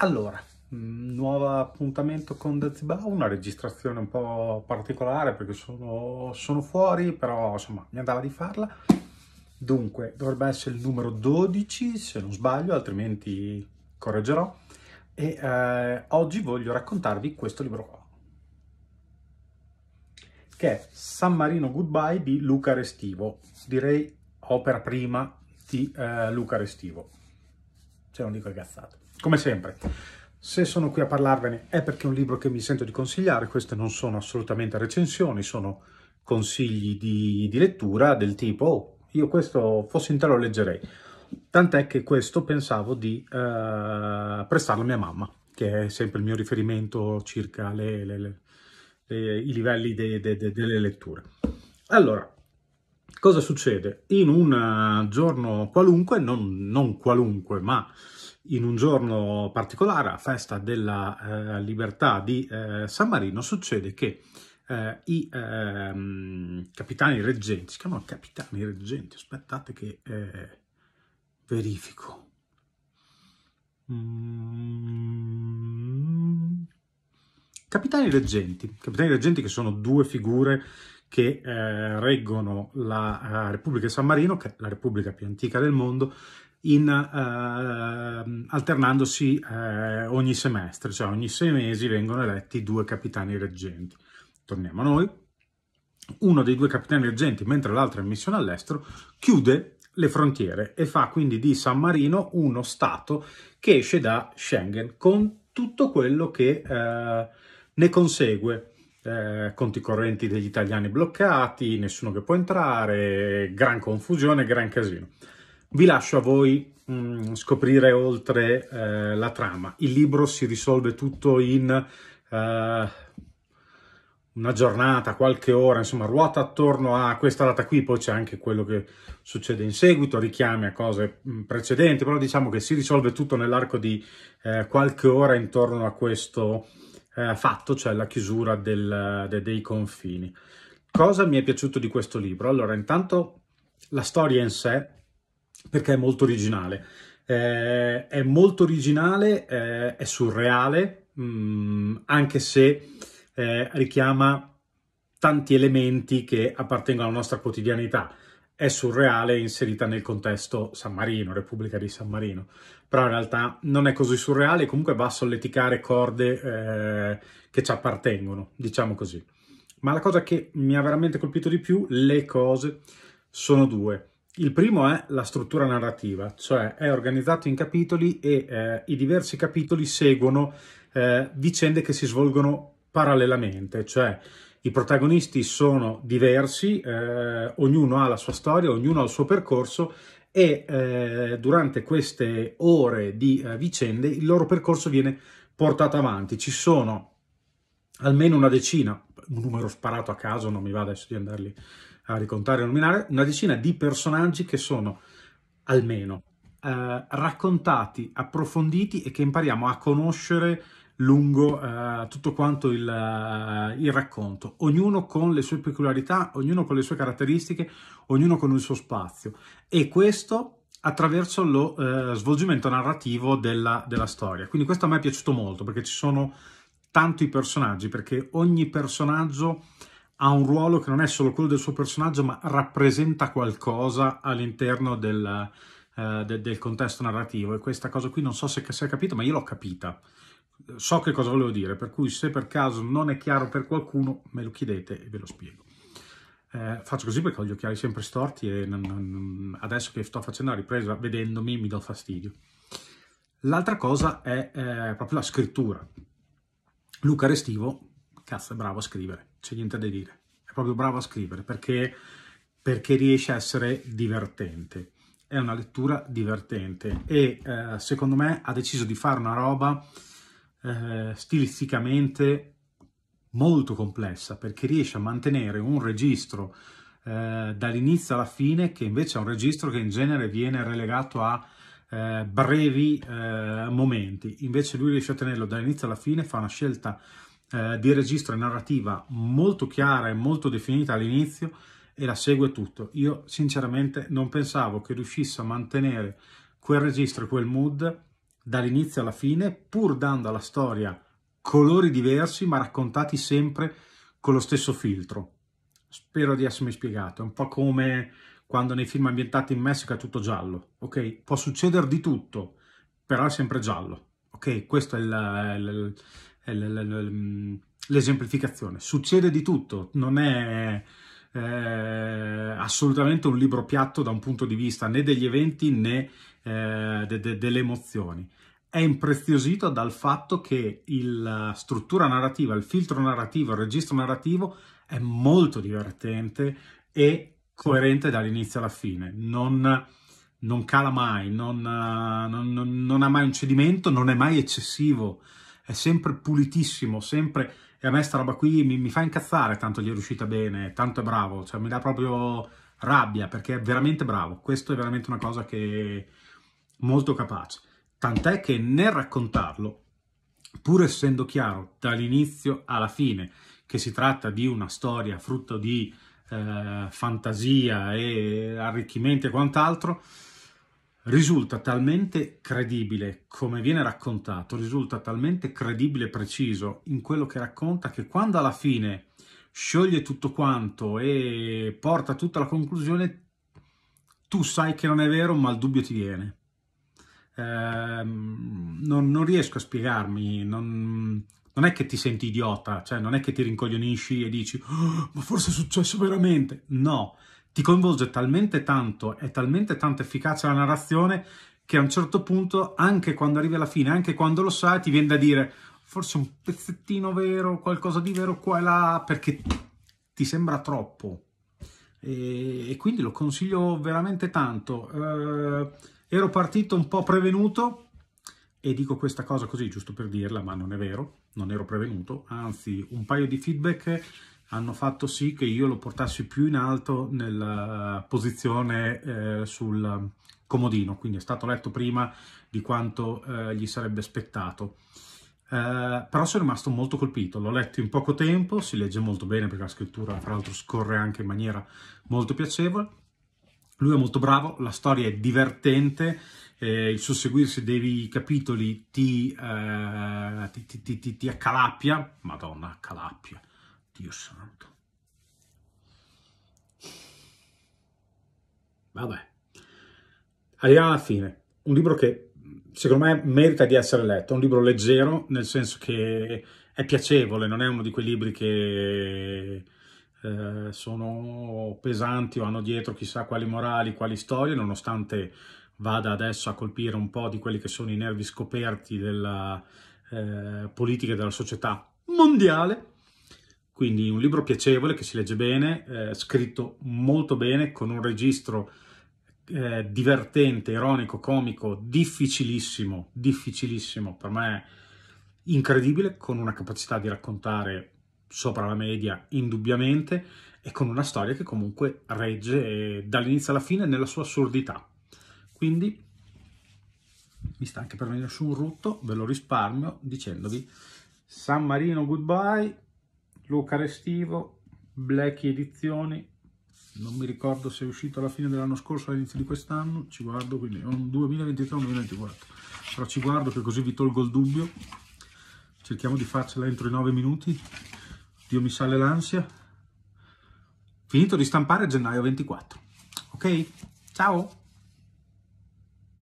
Allora, mm, nuovo appuntamento con Dazibao, una registrazione un po' particolare perché sono, sono, fuori, però insomma mi andava di farla. Dunque, dovrebbe essere il numero 12 se non sbaglio, altrimenti correggerò. E eh, oggi voglio raccontarvi questo libro qua, che è San Marino Goodbye di Luca Restivo, direi opera prima di eh, Luca Restivo cioè non dico cazzate. Come sempre, se sono qui a parlarvene è perché è un libro che mi sento di consigliare, queste non sono assolutamente recensioni, sono consigli di, di lettura del tipo oh, io questo fossi in te lo leggerei. Tant'è che questo pensavo di eh, prestarlo a mia mamma, che è sempre il mio riferimento circa le, le, le, i livelli de, de, de, delle letture. Allora, cosa succede? In un eh, giorno qualunque, non, non qualunque, ma in un giorno particolare, a festa della eh, libertà di eh, San Marino, succede che eh, i ehm, capitani reggenti, si chiamano capitani reggenti, aspettate che eh, verifico. Mm. Capitani reggenti, capitani reggenti che sono due figure che eh, reggono la uh, Repubblica di San Marino, che è la repubblica più antica del mondo, in, uh, alternandosi uh, ogni semestre, cioè ogni sei mesi vengono eletti due capitani reggenti. Torniamo a noi. Uno dei due capitani reggenti, mentre l'altro è in missione all'estero, chiude le frontiere e fa quindi di San Marino uno Stato che esce da Schengen con tutto quello che ne consegue eh, conti correnti degli italiani bloccati, nessuno che può entrare, gran confusione, gran casino. Vi lascio a voi mh, mm, scoprire oltre eh, la trama. Il libro si risolve tutto in eh, una giornata, qualche ora, insomma, ruota attorno a questa data qui, poi c'è anche quello che succede in seguito, richiami a cose mm, precedenti, però diciamo che si risolve tutto nell'arco di eh, qualche ora intorno a questo eh, fatto, cioè la chiusura del, de, dei confini. Cosa mi è piaciuto di questo libro? Allora, intanto la storia in sé, perché è molto originale. Eh, è molto originale, eh, è surreale, mh, mm, anche se eh, richiama tanti elementi che appartengono alla nostra quotidianità è surreale inserita nel contesto San Marino, Repubblica di San Marino, però in realtà non è così surreale, comunque va a solleticare corde eh, che ci appartengono, diciamo così. Ma la cosa che mi ha veramente colpito di più, le cose, sono due. Il primo è la struttura narrativa, cioè è organizzato in capitoli e eh, i diversi capitoli seguono eh, vicende che si svolgono parallelamente, cioè i protagonisti sono diversi, eh, ognuno ha la sua storia, ognuno ha il suo percorso e eh, durante queste ore di eh, vicende il loro percorso viene portato avanti. Ci sono almeno una decina, un numero sparato a caso, non mi va adesso di andarli a ricontare e nominare, una decina di personaggi che sono almeno eh, raccontati, approfonditi e che impariamo a conoscere lungo eh, tutto quanto il, eh, il, racconto, ognuno con le sue peculiarità, ognuno con le sue caratteristiche, ognuno con il suo spazio e questo attraverso lo eh, svolgimento narrativo della, della storia. Quindi questo a me è piaciuto molto perché ci sono tanto i personaggi, perché ogni personaggio ha un ruolo che non è solo quello del suo personaggio, ma rappresenta qualcosa all'interno del, eh, de, del, contesto narrativo. E questa cosa qui non so se si è capita, ma io l'ho capita so che cosa volevo dire, per cui se per caso non è chiaro per qualcuno me lo chiedete e ve lo spiego. Eh, faccio così perché ho gli occhiali sempre storti e non, non, adesso che sto facendo la ripresa vedendomi mi do fastidio. L'altra cosa è eh, proprio la scrittura. Luca Restivo, cazzo, è bravo a scrivere, c'è niente da dire. È proprio bravo a scrivere perché, perché riesce a essere divertente. È una lettura divertente e eh, secondo me ha deciso di fare una roba eh, stilisticamente molto complessa perché riesce a mantenere un registro eh, dall'inizio alla fine che invece è un registro che in genere viene relegato a eh, brevi eh, momenti invece lui riesce a tenerlo dall'inizio alla fine fa una scelta eh, di registro e narrativa molto chiara e molto definita all'inizio e la segue tutto io sinceramente non pensavo che riuscisse a mantenere quel registro e quel mood dall'inizio alla fine, pur dando alla storia colori diversi, ma raccontati sempre con lo stesso filtro. Spero di essermi spiegato. È un po' come quando nei film ambientati in Messico è tutto giallo. Ok, può succedere di tutto, però è sempre giallo. Ok, questo è l'esemplificazione. Succede di tutto, non è eh, assolutamente un libro piatto da un punto di vista né degli eventi né eh, de- de- delle emozioni. È impreziosito dal fatto che la eh, struttura narrativa, il filtro narrativo, il registro narrativo è molto divertente e coerente dall'inizio alla fine. Non, non cala mai, non, eh, non, non, ha mai un cedimento, non è mai eccessivo, è sempre pulitissimo, sempre e a me sta roba qui mi, mi fa incazzare tanto gli è riuscita bene, tanto è bravo, cioè mi dà proprio rabbia perché è veramente bravo. Questo è veramente una cosa che è molto capace. Tant'è che nel raccontarlo, pur essendo chiaro dall'inizio alla fine che si tratta di una storia frutto di eh, fantasia e arricchimenti e quant'altro, risulta talmente credibile come viene raccontato, risulta talmente credibile e preciso in quello che racconta che quando alla fine scioglie tutto quanto e porta tutta la conclusione, tu sai che non è vero, ma il dubbio ti viene. Ehm, non, non, riesco a spiegarmi, non, non, è che ti senti idiota, cioè non è che ti rincoglionisci e dici oh, ma forse è successo veramente. No, ti coinvolge talmente tanto, è talmente tanto efficace la narrazione che a un certo punto, anche quando arrivi alla fine, anche quando lo sai, ti viene da dire forse un pezzettino vero, qualcosa di vero qua e là, perché ti sembra troppo. E, e quindi lo consiglio veramente tanto. Eh, ero partito un po' prevenuto e dico questa cosa così, giusto per dirla, ma non è vero, non ero prevenuto, anzi un paio di feedback hanno fatto sì che io lo portassi più in alto nella posizione eh, sul comodino, quindi è stato letto prima di quanto eh, gli sarebbe spettato. Eh, però sono rimasto molto colpito, l'ho letto in poco tempo, si legge molto bene perché la scrittura tra l'altro scorre anche in maniera molto piacevole. Lui è molto bravo, la storia è divertente, eh, il susseguirsi dei capitoli ti, eh, ti, ti, ti, ti accalappia, madonna accalappia, Dio santo. Vabbè. Arriviamo alla fine. Un libro che secondo me merita di essere letto, è un libro leggero, nel senso che è piacevole, non è uno di quei libri che eh, sono pesanti o hanno dietro chissà quali morali, quali storie, nonostante vada adesso a colpire un po' di quelli che sono i nervi scoperti della eh, politica e della società mondiale. Quindi un libro piacevole che si legge bene, eh, scritto molto bene, con un registro eh, divertente, ironico, comico, difficilissimo, difficilissimo, per me incredibile, con una capacità di raccontare sopra la media indubbiamente e con una storia che comunque regge eh, dall'inizio alla fine nella sua assurdità. Quindi mi sta anche per venire su un rutto, ve lo risparmio dicendovi San Marino goodbye Luca Restivo, Blacky Edizioni, non mi ricordo se è uscito alla fine dell'anno scorso o all'inizio di quest'anno, ci guardo, quindi è un 2023-2024, però ci guardo che così vi tolgo il dubbio, cerchiamo di farcela entro i 9 minuti, Dio mi sale l'ansia, finito di stampare gennaio 24, ok? Ciao!